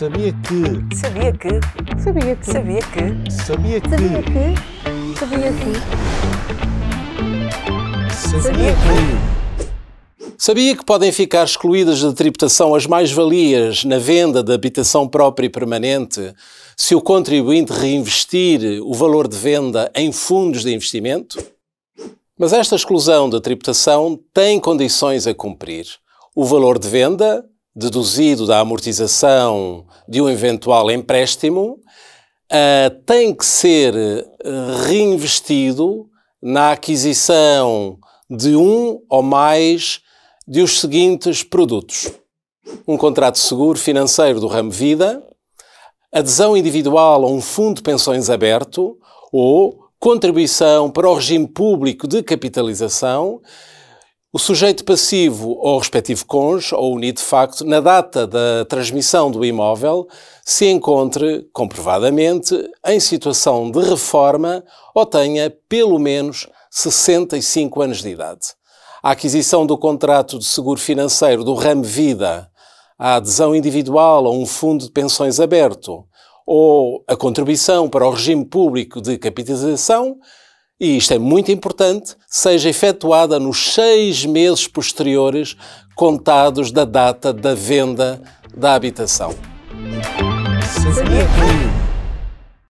Sabia que. Sabia que. Sabia que. Sabia que. Sabia que. Sabia que. Sabia que. Sabia que. Sabia que podem ficar excluídas da tributação as mais-valias na venda da habitação própria e permanente se o contribuinte reinvestir o valor de venda em fundos de investimento? Mas esta exclusão da tributação tem condições a cumprir. O valor de venda deduzido da amortização de um eventual empréstimo, uh, tem que ser eh, reinvestido na aquisição de um ou mais de os seguintes produtos: um contrato seguro financeiro do ramo vida, adesão individual a um fundo de pensões aberto ou contribuição para o regime público de capitalização o sujeito passivo ou respectivo cônjuge ou unido de facto na data da transmissão do imóvel se encontre, comprovadamente, em situação de reforma ou tenha pelo menos 65 anos de idade. A aquisição do contrato de seguro financeiro do ramo Vida, a adesão individual a um fundo de pensões aberto ou a contribuição para o regime público de capitalização e isto é muito importante, seja efetuada nos seis meses posteriores contados da data da venda da habitação.